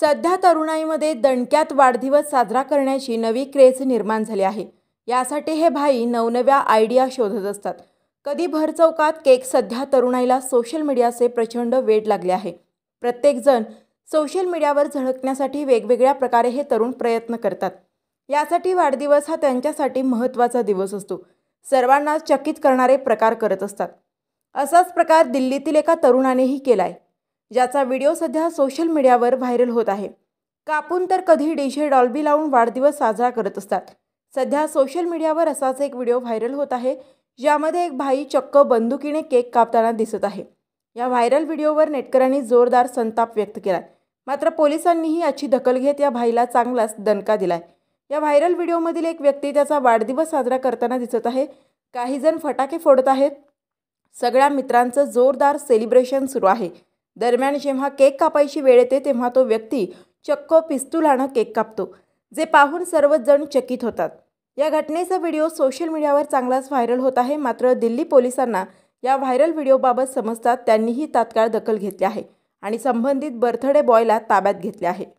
सध्या तरुणाईमध्ये दणक्यात वाढदिवस साजरा करण्याची नवी क्रेज निर्माण झाली आहे यासाठी हे भाई नवनव्या आयडिया शोधत असतात कधी भरचौकात केक सध्या तरुणाईला सोशल मीडियाचे प्रचंड वेड लागले आहे प्रत्येकजण सोशल मीडियावर झळकण्यासाठी वेगवेगळ्या प्रकारे हे तरुण प्रयत्न करतात यासाठी वाढदिवस हा त्यांच्यासाठी महत्त्वाचा दिवस असतो सर्वांना चकित करणारे प्रकार करत असतात असाच प्रकार दिल्लीतील एका तरुणानेही केला आहे ज्याचा व्हिडिओ सध्या सोशल मीडियावर व्हायरल होत आहे कापून तर कधी डीजे डॉल्बी लावून वाढदिवस साजरा करत असतात सध्या सोशल मीडियावर असाच एक व्हिडिओ व्हायरल होत आहे ज्यामध्ये एक भाई चक्क बंदुकीने केक कापताना दिसत आहे या व्हायरल व्हिडिओवर नेटकऱ्यांनी जोरदार संताप व्यक्त केला मात्र पोलिसांनीही याची दखल घेत या भाईला चांगलाच दणका दिलाय या व्हायरल व्हिडिओमधील एक व्यक्ती त्याचा वाढदिवस साजरा करताना दिसत आहे काहीजण फटाके फोडत आहेत सगळ्या मित्रांचं जोरदार सेलिब्रेशन सुरू आहे दरम्यान जेव्हा केक कापायची वेळ येते तेव्हा तो व्यक्ती चक्क पिस्तुलानं केक कापतो जे पाहून सर्वच जण चकित होतात या घटनेचा व्हिडिओ सोशल मीडियावर चांगलाच व्हायरल होत आहे मात्र दिल्ली पोलिसांना या व्हायरल व्हिडिओबाबत समजतात त्यांनीही तात्काळ दखल घेतली आहे आणि संबंधित बर्थडे बॉयला ताब्यात घेतले आहे